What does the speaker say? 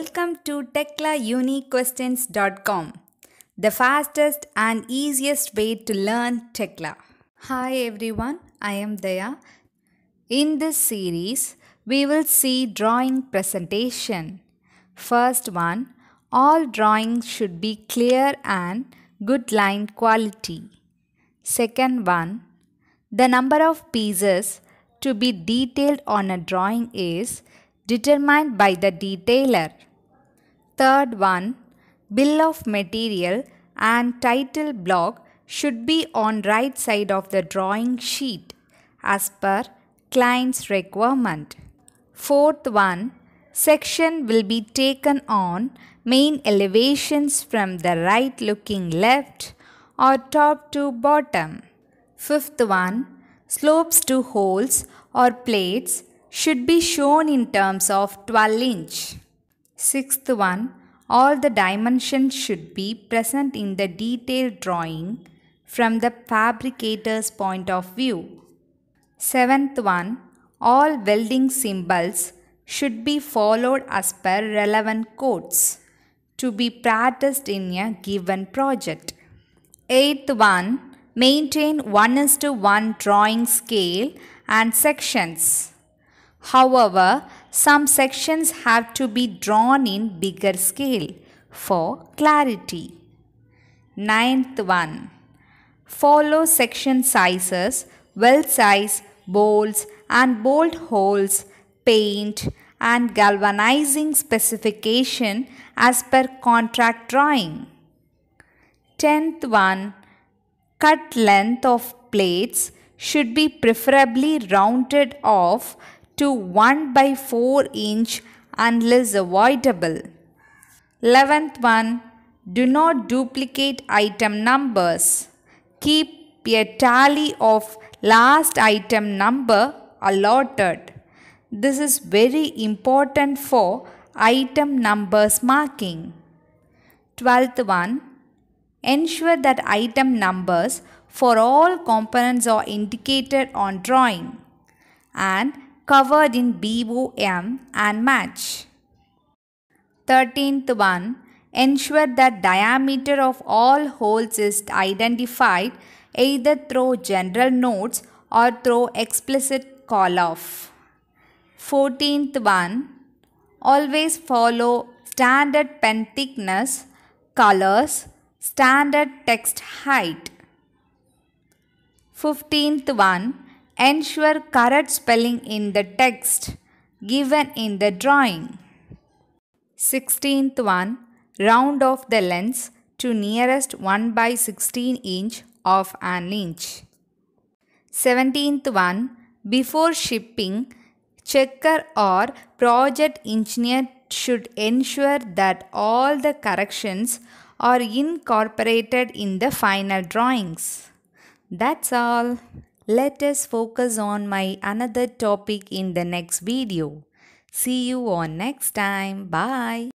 welcome to TeklaUniQuestions.com, the fastest and easiest way to learn tecla. Hi everyone, I am Daya. In this series, we will see drawing presentation. First one, all drawings should be clear and good line quality. Second one, the number of pieces to be detailed on a drawing is determined by the detailer. Third one, bill of material and title block should be on right side of the drawing sheet as per client's requirement. Fourth one, section will be taken on main elevations from the right looking left or top to bottom. Fifth one, slopes to holes or plates should be shown in terms of 12 inch. Sixth one, all the dimensions should be present in the detailed drawing from the fabricator's point of view. Seventh one, all welding symbols should be followed as per relevant codes to be practiced in a given project. Eighth one, maintain 1 is to 1 drawing scale and sections. However, some sections have to be drawn in bigger scale for clarity. Ninth one. Follow section sizes, well size, bolts and bolt holes, paint and galvanizing specification as per contract drawing. Tenth one. Cut length of plates should be preferably rounded off to 1 by 4 inch unless avoidable. 11th one, do not duplicate item numbers. Keep a tally of last item number allotted. This is very important for item numbers marking. 12th one, ensure that item numbers for all components are indicated on drawing and covered in BOM and match. Thirteenth one, ensure that diameter of all holes is identified either through general notes or through explicit call-off. Fourteenth one, always follow standard pen thickness, colors, standard text height. Fifteenth one, ensure correct spelling in the text given in the drawing. 16th one, round off the lens to nearest 1 by 16 inch of an inch. 17th one, before shipping, checker or project engineer should ensure that all the corrections are incorporated in the final drawings. That's all. Let us focus on my another topic in the next video. See you on next time. Bye.